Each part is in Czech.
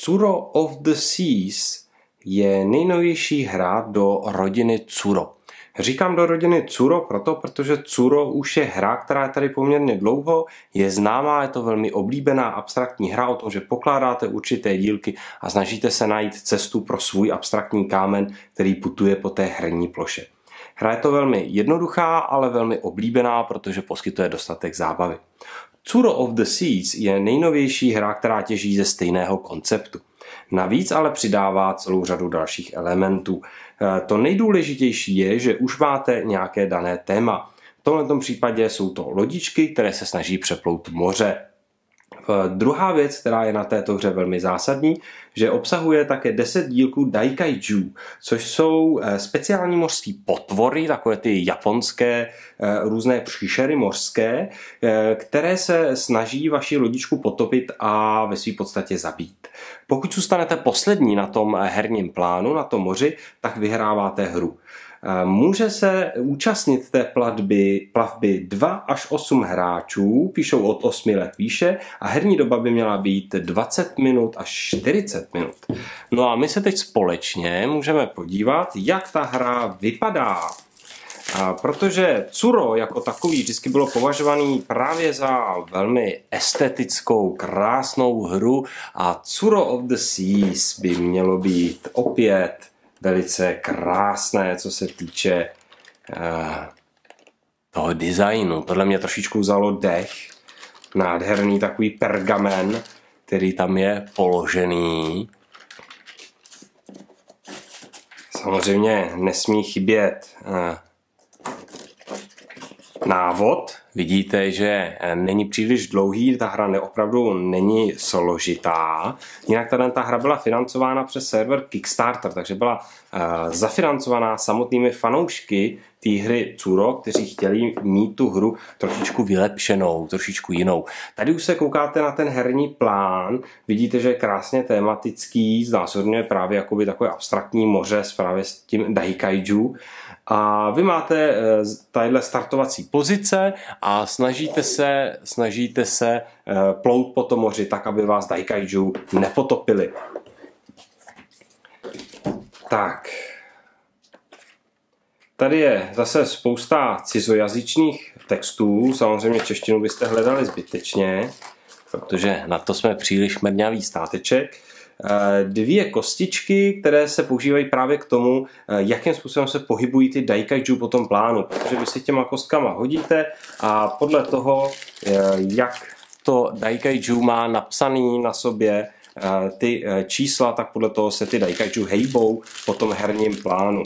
Curo of the Seas je nejnovější hra do rodiny Curo. Říkám do rodiny Curo proto, protože Curo už je hra, která je tady poměrně dlouho, je známá, je to velmi oblíbená abstraktní hra o tom, že pokládáte určité dílky a snažíte se najít cestu pro svůj abstraktní kámen, který putuje po té herní ploše. Hra je to velmi jednoduchá, ale velmi oblíbená, protože poskytuje dostatek zábavy. Curo of the Seas je nejnovější hra, která těží ze stejného konceptu. Navíc ale přidává celou řadu dalších elementů. E, to nejdůležitější je, že už máte nějaké dané téma. V tomto případě jsou to lodičky, které se snaží přeplout moře. Eh, druhá věc, která je na této hře velmi zásadní, že obsahuje také 10 dílků Daikaiju, což jsou eh, speciální mořské potvory, takové ty japonské eh, různé příšery mořské, které se snaží vaši lodičku potopit a ve své podstatě zabít. Pokud zůstanete poslední na tom herním plánu, na tom moři, tak vyhráváte hru. Může se účastnit té platby, plavby 2 až 8 hráčů, píšou od 8 let výše, a herní doba by měla být 20 minut až 40 minut. No a my se teď společně můžeme podívat, jak ta hra vypadá. A protože Curo jako takový vždycky bylo považovaný právě za velmi estetickou, krásnou hru a Curo of the Seas by mělo být opět velice krásné, co se týče uh, toho designu. Podle mě trošičku vzalo dech. Nádherný takový pergamen, který tam je položený. Samozřejmě nesmí chybět uh, návod, vidíte, že eh, není příliš dlouhý, ta hra opravdu není složitá. Jinak tady ta hra byla financována přes server Kickstarter, takže byla eh, zafinancovaná samotnými fanoušky té hry Curo, kteří chtěli mít tu hru trošičku vylepšenou, trošičku jinou. Tady už se koukáte na ten herní plán, vidíte, že je krásně tematický, znázorňuje právě jakoby takové abstraktní moře s právě s tím Daikaiju. A vy máte eh, tadyhle startovací pozice a snažíte se, snažíte se eh, plout po tom moři tak, aby vás Daikaiju nepotopili. Tak. Tady je zase spousta cizojazyčných textů. Samozřejmě češtinu byste hledali zbytečně, protože na to jsme příliš mrňavý státeček. Eh, dvě kostičky, které se používají právě k tomu, eh, jakým způsobem se pohybují ty daikaiju po tom plánu, protože vy si těma kostkama hodíte a podle toho, eh, jak to daikaiju má napsaný na sobě, ty čísla, tak podle toho se ty daikaiju hejbou po tom herním plánu.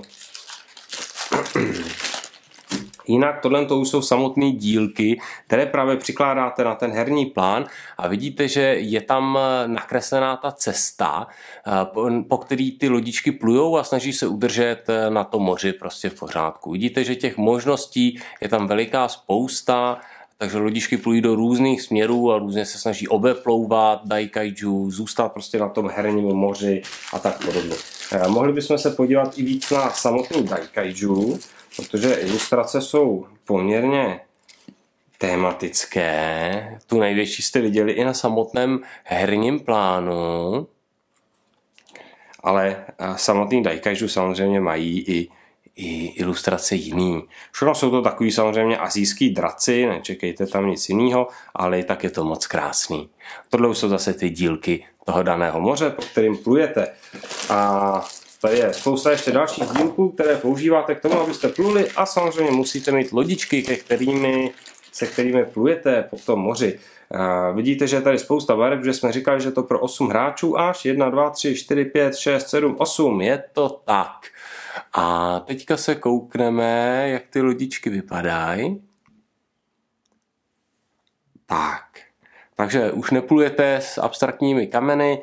Jinak tohle to už jsou samotné dílky, které právě přikládáte na ten herní plán a vidíte, že je tam eh, nakreslená ta cesta, eh, po který ty lodičky plujou a snaží se udržet eh, na to moři prostě v pořádku. Vidíte, že těch možností je tam veliká spousta, takže lodičky plují do různých směrů a různě se snaží obeplouvat, daikaiju, zůstat prostě na tom herním moři a tak podobně. Eh, mohli bychom se podívat i víc na samotný Daikaiju, protože ilustrace jsou poměrně tématické. Tu největší jste viděli i na samotném herním plánu. Ale eh, samotný Daikaiju samozřejmě mají i i ilustrace jiný. Všechno jsou to takový samozřejmě azijský draci, nečekejte tam nic jiného, ale i tak je to moc krásný. Tohle jsou zase ty dílky toho daného moře, po kterým plujete. A tady je spousta ještě dalších dílků, které používáte k tomu, abyste pluli a samozřejmě musíte mít lodičky, ke kterými se kterými plujete po tom moři. Vidíte, že je tady spousta barev, že jsme říkali, že to pro 8 hráčů až 1, 2, 3, 4, 5, 6, 7, 8. Je to tak. A teďka se koukneme, jak ty lodičky vypadají. Tak. Takže už neplujete s abstraktními kameny.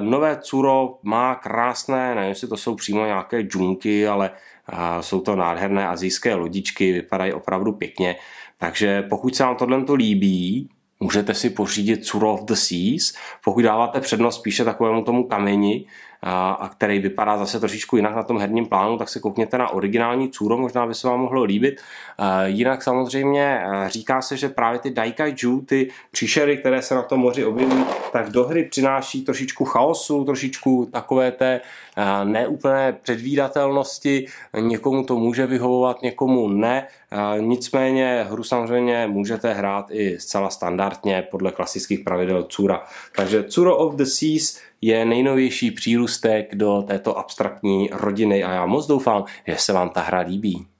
Nové Curo má krásné, nevím, jestli to jsou přímo nějaké džunky, ale jsou to nádherné azijské lodičky, vypadají opravdu pěkně. Takže pokud se vám tohle líbí, můžete si pořídit curo of the Seas. Pokud dáváte přednost spíše takovému tomu kameni, a který vypadá zase trošičku jinak na tom herním plánu, tak se koukněte na originální Curo, možná by se vám mohlo líbit. E, jinak samozřejmě e, říká se, že právě ty Daikaiju, ty příšery, které se na tom moři objeví, tak do hry přináší trošičku chaosu, trošičku takové té e, neúplné předvídatelnosti. Někomu to může vyhovovat, někomu ne. Nicméně hru samozřejmě můžete hrát i zcela standardně podle klasických pravidel Cura. Takže Curo of the Seas je nejnovější přírůstek do této abstraktní rodiny a já moc doufám, že se vám ta hra líbí.